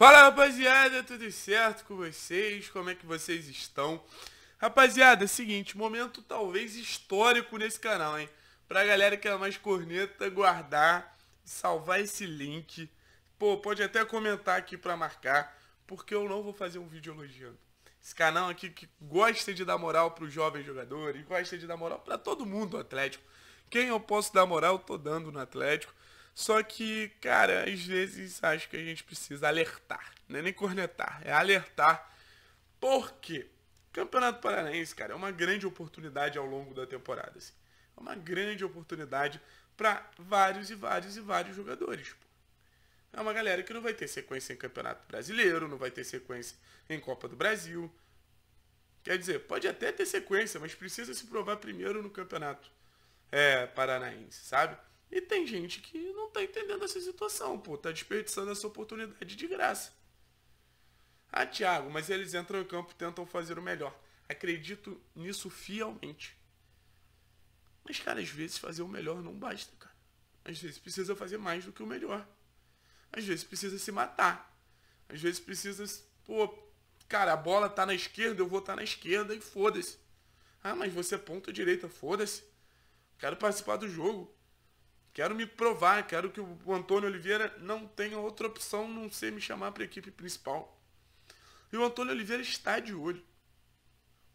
Fala rapaziada, tudo certo com vocês? Como é que vocês estão? Rapaziada, é seguinte, momento talvez histórico nesse canal, hein? Pra galera que é mais corneta, guardar, salvar esse link. Pô, pode até comentar aqui pra marcar, porque eu não vou fazer um vídeo elogiando. Esse canal aqui que gosta de dar moral pros jovens jogadores, gosta de dar moral pra todo mundo do Atlético. Quem eu posso dar moral, eu tô dando no Atlético. Só que, cara, às vezes acho que a gente precisa alertar. Não é nem cornetar, é alertar. Por quê? Campeonato Paranaense, cara, é uma grande oportunidade ao longo da temporada. Assim. É uma grande oportunidade para vários e vários e vários jogadores. Pô. É uma galera que não vai ter sequência em Campeonato Brasileiro, não vai ter sequência em Copa do Brasil. Quer dizer, pode até ter sequência, mas precisa se provar primeiro no Campeonato é, Paranaense, sabe? E tem gente que não tá entendendo essa situação, pô, tá desperdiçando essa oportunidade de graça. Ah, Thiago, mas eles entram em campo e tentam fazer o melhor. Acredito nisso fielmente. Mas, cara, às vezes fazer o melhor não basta, cara. Às vezes precisa fazer mais do que o melhor. Às vezes precisa se matar. Às vezes precisa, pô, cara, a bola tá na esquerda, eu vou estar tá na esquerda e foda-se. Ah, mas você é ponta direita, foda-se. Quero participar do jogo. Quero me provar, quero que o Antônio Oliveira não tenha outra opção não ser me chamar para a equipe principal. E o Antônio Oliveira está de olho.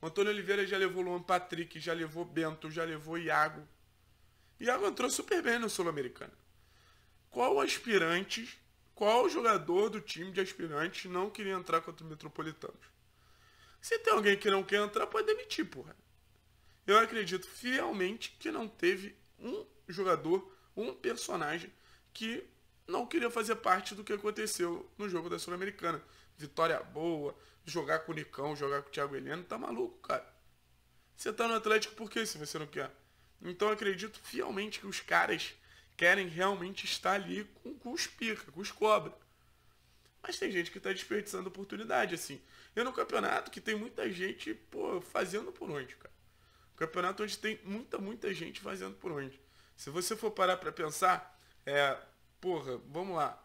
O Antônio Oliveira já levou Luan Patrick, já levou Bento, já levou Iago. Iago entrou super bem no Sul-Americana. Qual aspirante, qual jogador do time de aspirantes não queria entrar contra o Metropolitano? Se tem alguém que não quer entrar, pode demitir, porra. Eu acredito fielmente que não teve um jogador um personagem que não queria fazer parte do que aconteceu no jogo da Sul-Americana. Vitória boa, jogar com o Nicão, jogar com o Thiago Heleno, tá maluco, cara. Você tá no Atlético por quê se você não quer? Então acredito fielmente que os caras querem realmente estar ali com, com os pica, com os cobra. Mas tem gente que tá desperdiçando oportunidade, assim. e no campeonato que tem muita gente, pô, fazendo por onde, cara. campeonato onde tem muita, muita gente fazendo por onde. Se você for parar para pensar, é, porra, vamos lá.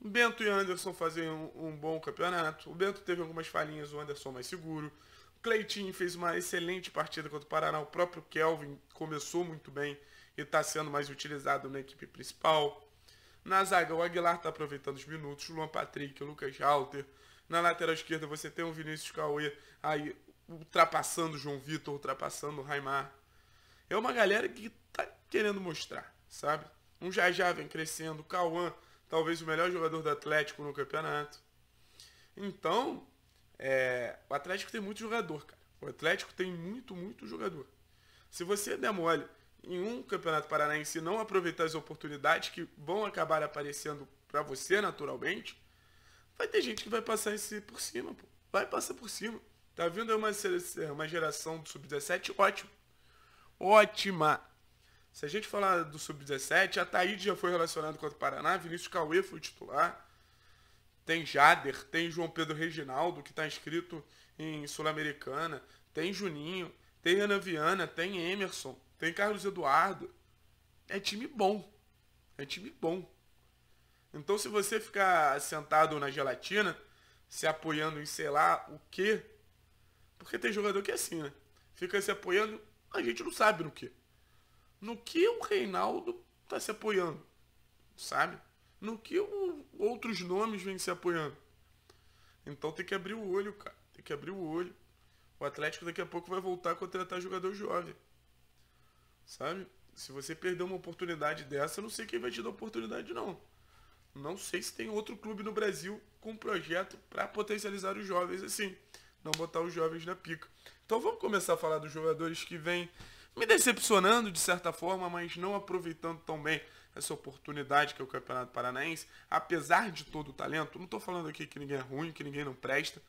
O Bento e Anderson fazem um, um, bom campeonato. O Bento teve algumas falhinhas, o Anderson mais seguro. O Cleitinho fez uma excelente partida contra o Paraná. O próprio Kelvin começou muito bem e está sendo mais utilizado na equipe principal. Na zaga, o Aguilar está aproveitando os minutos. O Luan Patrick, o Lucas Halter. Na lateral esquerda, você tem o Vinícius Cauê aí ultrapassando o João Vitor, ultrapassando o Raimar. É uma galera que tá querendo mostrar, sabe? Um já vem crescendo, o Cauã, talvez o melhor jogador do Atlético no campeonato. Então, é, o Atlético tem muito jogador, cara. O Atlético tem muito, muito jogador. Se você der mole em um campeonato paranaense e não aproveitar as oportunidades que vão acabar aparecendo para você naturalmente, vai ter gente que vai passar esse por cima, pô. Vai passar por cima. Tá vindo uma, é, uma geração do sub-17 ótimo. Ótima. Se a gente falar do sub-17, a Thaís já foi relacionado contra o Paraná, Vinícius Cauê foi titular. Tem Jader, tem João Pedro Reginaldo, que está inscrito em Sul-Americana. Tem Juninho, tem Renan Viana, tem Emerson, tem Carlos Eduardo. É time bom. É time bom. Então se você ficar sentado na gelatina, se apoiando em sei lá o quê, porque tem jogador que é assim, né? Fica se apoiando, a gente não sabe no quê no que o Reinaldo está se apoiando, sabe? No que o, outros nomes vêm se apoiando. Então tem que abrir o olho, cara. Tem que abrir o olho. O Atlético daqui a pouco vai voltar a contratar jogador jovem. Sabe? Se você perder uma oportunidade dessa, eu não sei quem vai te dar oportunidade, não. Não sei se tem outro clube no Brasil com um projeto para potencializar os jovens assim. Não botar os jovens na pica. Então vamos começar a falar dos jogadores que vêm me decepcionando de certa forma, mas não aproveitando tão bem essa oportunidade que é o Campeonato Paranaense, apesar de todo o talento. Não estou falando aqui que ninguém é ruim, que ninguém não presta,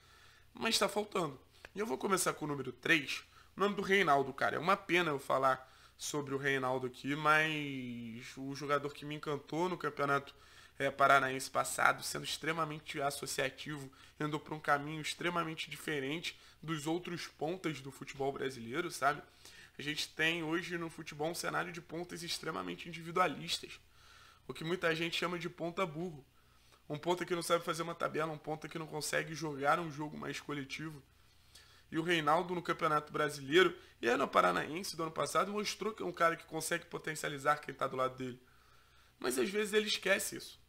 mas está faltando. E eu vou começar com o número 3, o nome do Reinaldo, cara. É uma pena eu falar sobre o Reinaldo aqui, mas o jogador que me encantou no Campeonato é, Paranaense passado, sendo extremamente associativo, andou para um caminho extremamente diferente dos outros pontas do futebol brasileiro, sabe? A gente tem hoje no futebol um cenário de pontas extremamente individualistas, o que muita gente chama de ponta burro. Um ponta que não sabe fazer uma tabela, um ponta que não consegue jogar um jogo mais coletivo. E o Reinaldo no Campeonato Brasileiro e aí no Paranaense do ano passado mostrou que é um cara que consegue potencializar quem está do lado dele. Mas às vezes ele esquece isso.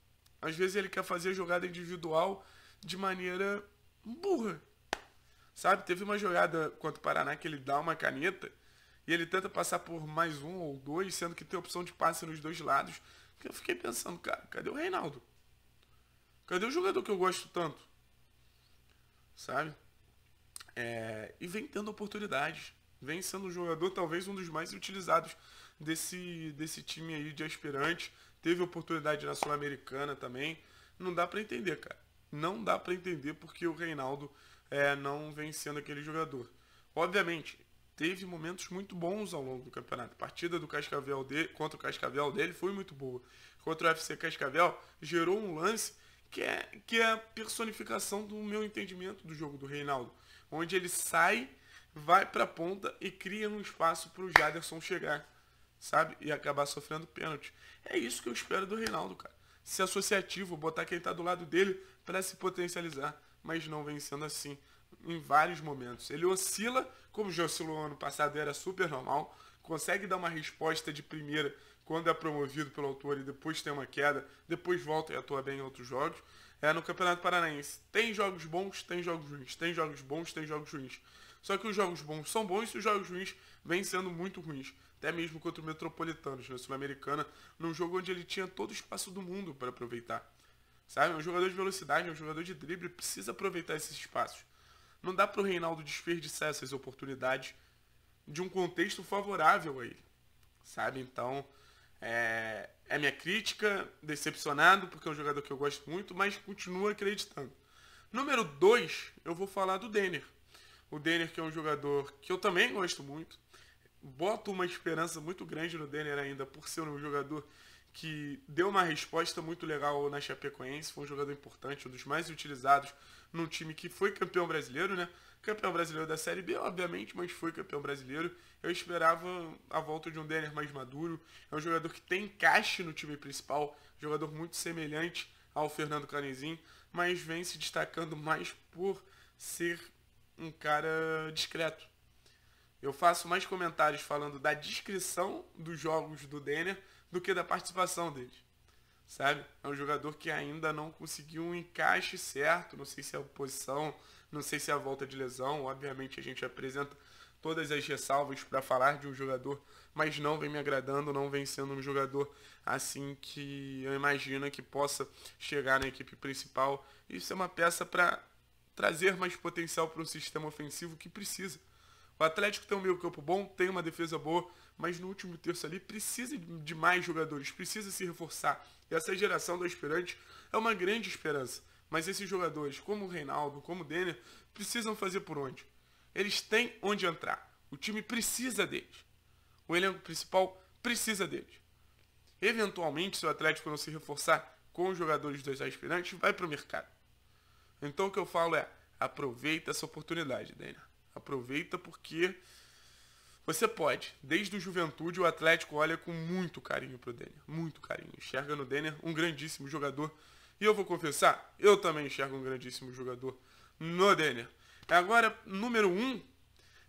Às vezes ele quer fazer a jogada individual de maneira burra. Sabe? Teve uma jogada contra o Paraná que ele dá uma caneta e ele tenta passar por mais um ou dois, sendo que tem opção de passe nos dois lados. Que eu fiquei pensando, cara, cadê o Reinaldo? Cadê o jogador que eu gosto tanto? Sabe? É, e vem tendo oportunidades. Vem sendo um jogador, talvez um dos mais utilizados desse, desse time aí de aspirante. Teve oportunidade na Sul-Americana também. Não dá para entender, cara. Não dá para entender porque o Reinaldo é, não vem sendo aquele jogador. Obviamente, teve momentos muito bons ao longo do campeonato. A partida do Cascavel de, contra o Cascavel dele foi muito boa. Contra o FC Cascavel, gerou um lance que é, que é a personificação do meu entendimento do jogo do Reinaldo. Onde ele sai, vai para a ponta e cria um espaço para o Jaderson chegar, sabe? E acabar sofrendo pênalti. É isso que eu espero do Reinaldo, cara. Ser associativo, botar quem está do lado dele para se potencializar. Mas não vem sendo assim em vários momentos. Ele oscila, como já oscilou ano passado, era super normal. Consegue dar uma resposta de primeira quando é promovido pelo autor e depois tem uma queda, depois volta e atua bem em outros jogos. É no Campeonato Paranaense. Tem jogos bons, tem jogos ruins. Tem jogos bons, tem jogos ruins. Só que os jogos bons são bons e os jogos ruins vêm sendo muito ruins. Até mesmo contra o Metropolitanos, na né, Sul-Americana, num jogo onde ele tinha todo o espaço do mundo para aproveitar. Sabe? É um jogador de velocidade, é um jogador de drible, precisa aproveitar esses espaços. Não dá para o Reinaldo desperdiçar essas oportunidades de um contexto favorável a ele, sabe? Então, é, é minha crítica, decepcionado, porque é um jogador que eu gosto muito, mas continuo acreditando. Número 2, eu vou falar do Denner. O Denner, que é um jogador que eu também gosto muito, boto uma esperança muito grande no Denner ainda, por ser um jogador que deu uma resposta muito legal na Chapecoense, foi um jogador importante, um dos mais utilizados num time que foi campeão brasileiro, né? Campeão brasileiro da Série B, obviamente, mas foi campeão brasileiro. Eu esperava a volta de um Denner mais maduro. É um jogador que tem encaixe no time principal, jogador muito semelhante ao Fernando Canezin, mas vem se destacando mais por ser um cara discreto, eu faço mais comentários falando da descrição dos jogos do Denner do que da participação dele. Sabe? É um jogador que ainda não conseguiu um encaixe certo, não sei se é a posição, não sei se é a volta de lesão. Obviamente a gente apresenta todas as ressalvas para falar de um jogador, mas não vem me agradando, não vem sendo um jogador assim que eu imagino que possa chegar na equipe principal. Isso é uma peça para trazer mais potencial para um sistema ofensivo que precisa. O Atlético tem um meio campo bom, tem uma defesa boa, mas no último terço ali precisa de mais jogadores, precisa se reforçar. E essa geração do aspirante é uma grande esperança. Mas esses jogadores, como o Reinaldo, como o Denner, precisam fazer por onde? Eles têm onde entrar. O time precisa deles. O elenco principal precisa deles. Eventualmente, se o Atlético não se reforçar com os jogadores dos aspirantes, vai para o mercado. Então o que eu falo é, aproveita essa oportunidade, Denner. Aproveita porque você pode. Desde o juventude, o Atlético olha com muito carinho pro Denner. Muito carinho. Enxerga no Denner um grandíssimo jogador. E eu vou confessar, eu também enxergo um grandíssimo jogador no Denner. Agora, número 1 um,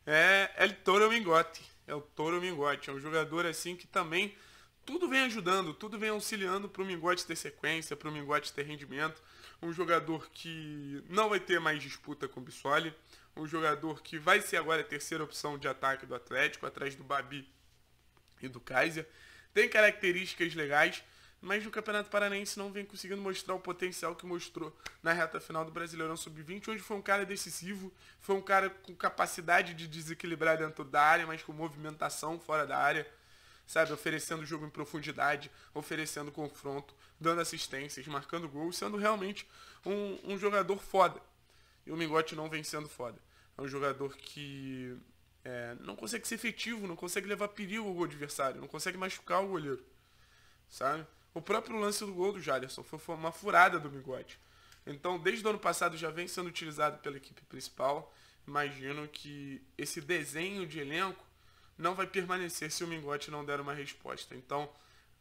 é El Toro Mingote. É o Toro Mingote. É um jogador assim que também tudo vem ajudando, tudo vem auxiliando para o Mingote ter sequência, para o Mingote ter rendimento. Um jogador que não vai ter mais disputa com o Bissoli. Um jogador que vai ser agora a terceira opção de ataque do Atlético, atrás do Babi e do Kaiser. Tem características legais, mas no Campeonato Paranaense não vem conseguindo mostrar o potencial que mostrou na reta final do Brasileirão Sub-20, onde foi um cara decisivo, foi um cara com capacidade de desequilibrar dentro da área, mas com movimentação fora da área sabe? Oferecendo o jogo em profundidade, oferecendo confronto, dando assistências, marcando gols, sendo realmente um, um jogador foda. E o Mingote não vem sendo foda. É um jogador que é, não consegue ser efetivo, não consegue levar perigo ao adversário, não consegue machucar o goleiro, sabe? O próprio lance do gol do Jaderson foi uma furada do Mingote. Então, desde o ano passado já vem sendo utilizado pela equipe principal. Imagino que esse desenho de elenco não vai permanecer se o Mingote não der uma resposta. Então,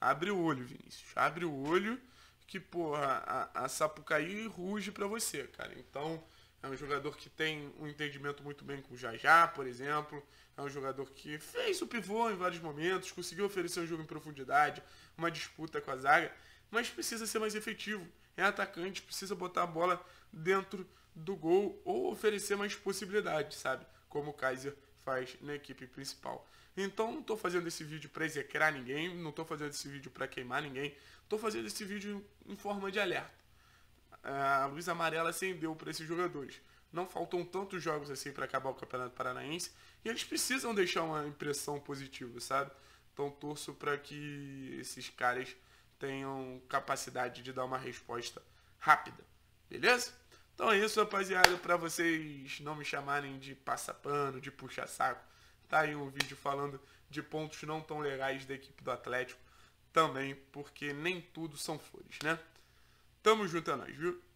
abre o olho, Vinícius. Abre o olho que, porra, a, a Sapucaí ruge para você, cara. Então, é um jogador que tem um entendimento muito bem com o Jajá, por exemplo. É um jogador que fez o pivô em vários momentos, conseguiu oferecer um jogo em profundidade, uma disputa com a zaga, mas precisa ser mais efetivo. É atacante, precisa botar a bola dentro do gol ou oferecer mais possibilidades, sabe? Como o Kaiser faz na equipe principal. Então não estou fazendo esse vídeo para execrar ninguém, não estou fazendo esse vídeo para queimar ninguém, estou fazendo esse vídeo em forma de alerta. A luz amarela acendeu para esses jogadores. Não faltam tantos jogos assim para acabar o Campeonato Paranaense e eles precisam deixar uma impressão positiva, sabe? Então torço para que esses caras tenham capacidade de dar uma resposta rápida. Beleza? Então é isso, rapaziada, para vocês não me chamarem de passapano, de puxa-saco. Tá aí um vídeo falando de pontos não tão legais da equipe do Atlético também, porque nem tudo são flores, né? Tamo junto a é nós, viu?